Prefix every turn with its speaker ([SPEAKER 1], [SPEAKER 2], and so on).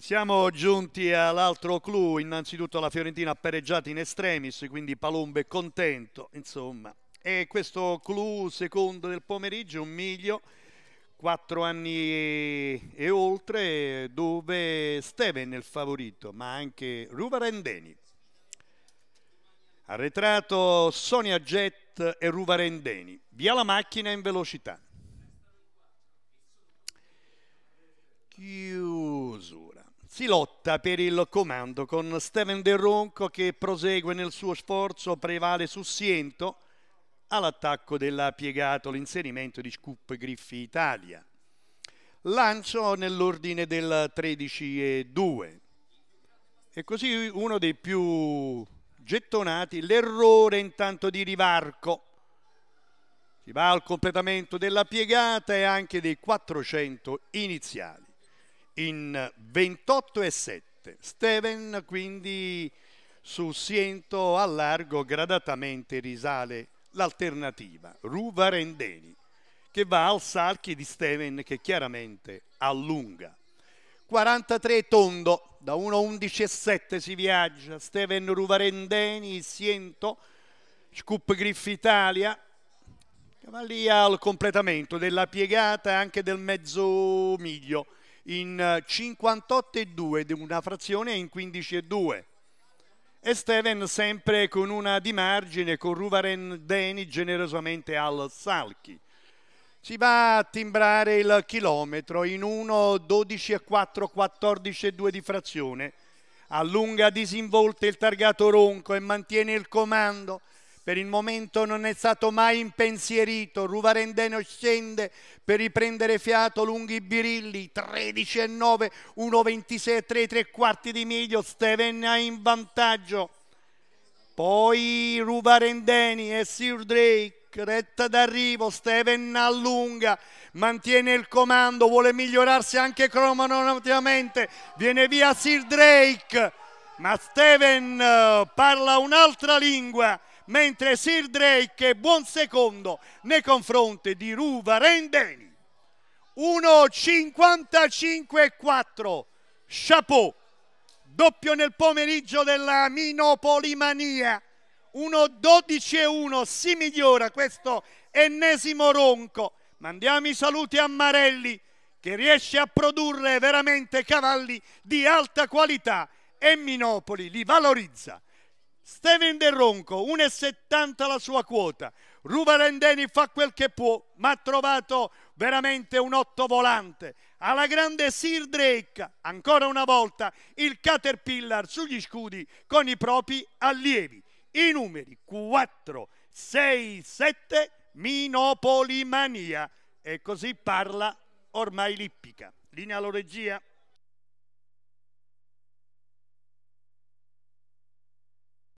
[SPEAKER 1] Siamo giunti all'altro clou, innanzitutto la Fiorentina ha pareggiato in estremis, quindi Palombo è contento, insomma. E questo clou secondo del pomeriggio, un miglio, quattro anni e oltre, dove Steven è il favorito, ma anche Ruva Rendeni. Arretrato Sonia Jet e Ruva Rendeni, via la macchina in velocità. Chiuso. Si lotta per il comando con Steven De Ronco che prosegue nel suo sforzo, prevale su Siento all'attacco della Piegato l'inserimento di Scoop Griffi Italia. Lancio nell'ordine del 13 e 2. E così uno dei più gettonati, l'errore intanto di Rivarco. Si va al completamento della piegata e anche dei 400 iniziali in 28 e 7. Steven quindi su Siento a largo gradatamente risale l'alternativa Ruva Rendeni che va al salchi di Steven che chiaramente allunga. 43 tondo, da 1.11 e 7 si viaggia, Steven Ruvarendeni, Siento, Scoop Griff Italia, va lì al completamento della piegata anche del mezzo miglio in 58,2 di una frazione in 15,2 e Steven sempre con una di margine con Ruvaren Deni generosamente al Salchi. Si va a timbrare il chilometro in 1, 12 e 4, 14 e 2 di frazione. Allunga disinvolto il targato ronco e mantiene il comando per il momento non è stato mai impensierito, Ruvarendeno scende per riprendere fiato, lunghi birilli, 13 e 9, 1, 26 e 3, 3 quarti di miglio, Steven ha in vantaggio. Poi Ruvarendeni e Sir Drake retta d'arrivo, Steven allunga, mantiene il comando, vuole migliorarsi anche cronologicamente, viene via Sir Drake, ma Steven eh, parla un'altra lingua mentre Sir Drake è buon secondo nei confronti di Ruva Rendeni. 1.55.4, chapeau, doppio nel pomeriggio della Minopolimania. 1.12.1, si migliora questo ennesimo ronco. Mandiamo i saluti a Marelli che riesce a produrre veramente cavalli di alta qualità e Minopoli li valorizza. Steven De Ronco, 1,70 la sua quota. Ruvarendeni fa quel che può, ma ha trovato veramente un otto volante. Alla grande Sir Drake, ancora una volta, il Caterpillar sugli scudi con i propri allievi. I numeri 4, 6, 7, Minopolimania. E così parla ormai Lippica. Linea alla regia.